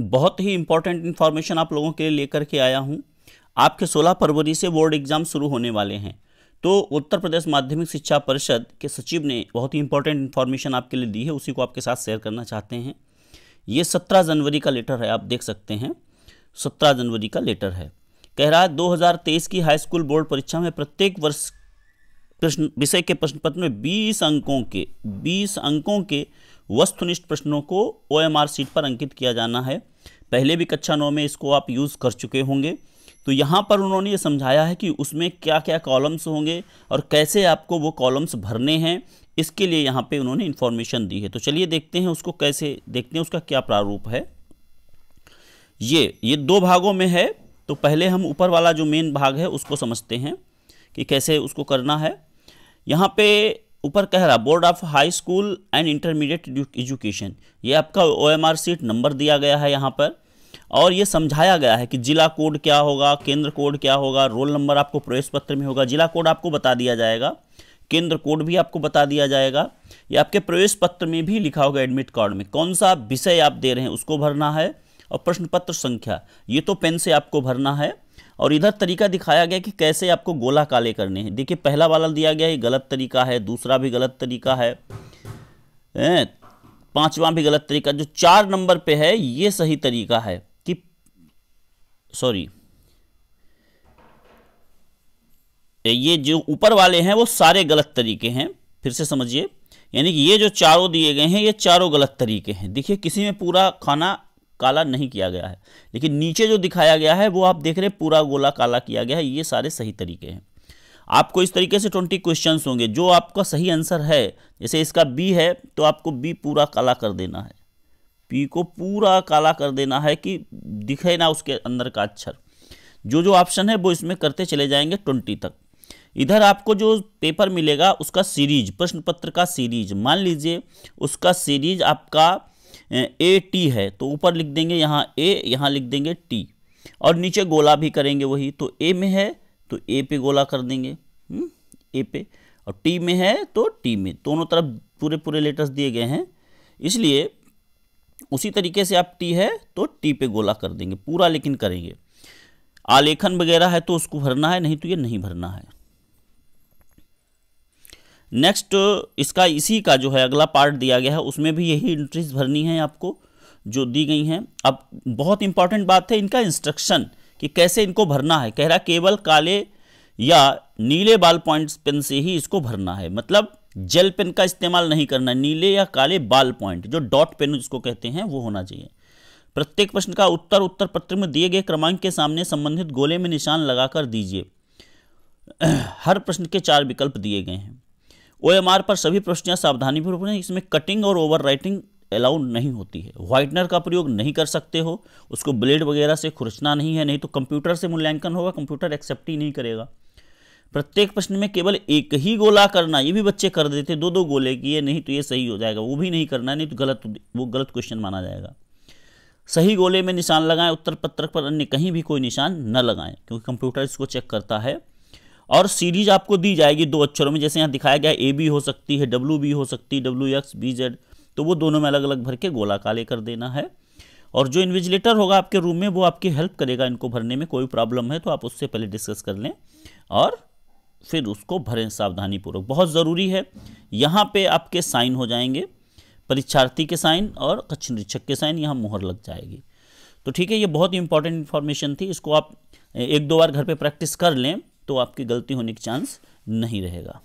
बहुत ही important information आप लोगों के लिए लेकर के आया हूँ आपके 16 फरवरी से बोर्ड एग्ज़ाम शुरू होने वाले हैं तो उत्तर प्रदेश माध्यमिक शिक्षा परिषद के सचिव ने बहुत ही इंपॉर्टेंट इन्फॉर्मेशन आपके लिए दी है उसी को आपके साथ शेयर करना चाहते हैं ये सत्रह जनवरी का लेटर है आप देख सकते हैं सत्रह जनवरी का लेटर है कह रहा है तेईस की हाईस्कूल बोर्ड परीक्षा में प्रत्येक वर्ष प्रश्न विषय के प्रश्न पत्र में बीस अंकों के बीस अंकों के वस्तुनिष्ठ प्रश्नों को ओ सीट पर अंकित किया जाना है पहले भी कक्षा नौ में इसको आप यूज़ कर चुके होंगे तो यहाँ पर उन्होंने ये समझाया है कि उसमें क्या क्या कॉलम्स होंगे और कैसे आपको वो कॉलम्स भरने हैं इसके लिए यहाँ पे उन्होंने इन्फॉर्मेशन दी है तो चलिए देखते हैं उसको कैसे देखते हैं उसका क्या प्रारूप है ये ये दो भागों में है तो पहले हम ऊपर वाला जो मेन भाग है उसको समझते हैं कि कैसे उसको करना है यहाँ पे ऊपर कह रहा board of high school and intermediate education ये आपका ओ सीट नंबर दिया गया है यहाँ पर और ये समझाया गया है कि जिला कोड क्या होगा केंद्र कोड क्या होगा रोल नंबर आपको प्रवेश पत्र में होगा जिला कोड आपको बता दिया जाएगा केंद्र कोड भी आपको बता दिया जाएगा या आपके प्रवेश पत्र में भी लिखा होगा एडमिट कार्ड में कौन सा विषय आप दे रहे हैं उसको भरना है और प्रश्न पत्र संख्या ये तो पेन से आपको भरना है और इधर तरीका दिखाया गया कि कैसे आपको गोला काले करने हैं देखिए पहला वाला दिया गया ये गलत तरीका है दूसरा भी गलत तरीका है पांचवा भी गलत तरीका जो चार नंबर पे है ये सही तरीका है कि सॉरी ये जो ऊपर वाले हैं वो सारे गलत तरीके हैं फिर से समझिए यानी कि ये जो चारों दिए गए हैं ये चारों गलत तरीके हैं देखिए किसी में पूरा खाना काला नहीं किया गया है लेकिन नीचे जो दिखाया गया है वो आप देख रहे हैं पूरा गोला काला किया गया है ये सारे सही तरीके हैं आपको इस तरीके से ट्वेंटी क्वेश्चन होंगे जो आपका सही आंसर है जैसे इसका बी है तो आपको बी पूरा काला कर देना है पी को पूरा काला कर देना है कि दिखे ना उसके अंदर का अक्षर जो जो ऑप्शन है वो इसमें करते चले जाएंगे ट्वेंटी तक इधर आपको जो पेपर मिलेगा उसका सीरीज प्रश्न पत्र का सीरीज मान लीजिए उसका सीरीज आपका ए टी है तो ऊपर लिख देंगे यहाँ ए यहाँ लिख देंगे टी और नीचे गोला भी करेंगे वही तो ए में है तो ए पे गोला कर देंगे हम्म, ए पे और टी में है तो टी में दोनों तरफ पूरे पूरे लेटर्स दिए गए हैं इसलिए उसी तरीके से आप टी है तो टी पे गोला कर देंगे पूरा लेकिन करेंगे आलेखन वगैरह है तो उसको भरना है नहीं तो ये नहीं भरना है नेक्स्ट इसका इसी का जो है अगला पार्ट दिया गया है उसमें भी यही इंट्रीज भरनी है आपको जो दी गई हैं अब बहुत इंपॉर्टेंट बात है इनका इंस्ट्रक्शन कि कैसे इनको भरना है कह रहा केवल काले या नीले बाल पॉइंट पेन से ही इसको भरना है मतलब जेल पेन का इस्तेमाल नहीं करना नीले या काले बाल पॉइंट जो डॉट पेन जिसको कहते हैं वो होना चाहिए प्रत्येक प्रश्न का उत्तर उत्तर पत्र में दिए गए क्रमांक के सामने संबंधित गोले में निशान लगाकर दीजिए हर प्रश्न के चार विकल्प दिए गए हैं ओ पर सभी प्रश्नियाँ सावधानी पूर्वक इसमें कटिंग और ओवर राइटिंग अलाउड नहीं होती है व्हाइटनर का प्रयोग नहीं कर सकते हो उसको ब्लेड वगैरह से खुरचना नहीं है नहीं तो कंप्यूटर से मूल्यांकन होगा कंप्यूटर एक्सेप्ट ही नहीं करेगा प्रत्येक प्रश्न में केवल एक ही गोला करना ये भी बच्चे कर देते दो दो गोले किए नहीं तो ये सही हो जाएगा वो भी नहीं करना नहीं तो गलत वो गलत क्वेश्चन माना जाएगा सही गोले में निशान लगाएं उत्तर पत्रक पर अन्य कहीं भी कोई निशान न लगाएं क्योंकि कंप्यूटर इसको चेक करता है और सीरीज आपको दी जाएगी दो अक्षरों में जैसे यहाँ दिखाया गया ए बी हो सकती है डब्ल्यू बी हो सकती है डब्ल्यू एक्स बी जेड तो वो दोनों में अलग अलग भर के गोला काले कर देना है और जो इन्विजिलेटर होगा आपके रूम में वो आपकी हेल्प करेगा इनको भरने में कोई प्रॉब्लम है तो आप उससे पहले डिस्कस कर लें और फिर उसको भरें सावधानीपूर्वक बहुत ज़रूरी है यहाँ पे आपके साइन हो जाएंगे परीक्षार्थी के साइन और कक्ष निरीक्षक के साइन यहाँ मुहर लग जाएगी तो ठीक है ये बहुत इंपॉर्टेंट इन्फॉर्मेशन थी इसको आप एक दो बार घर पे प्रैक्टिस कर लें तो आपकी गलती होने की चांस नहीं रहेगा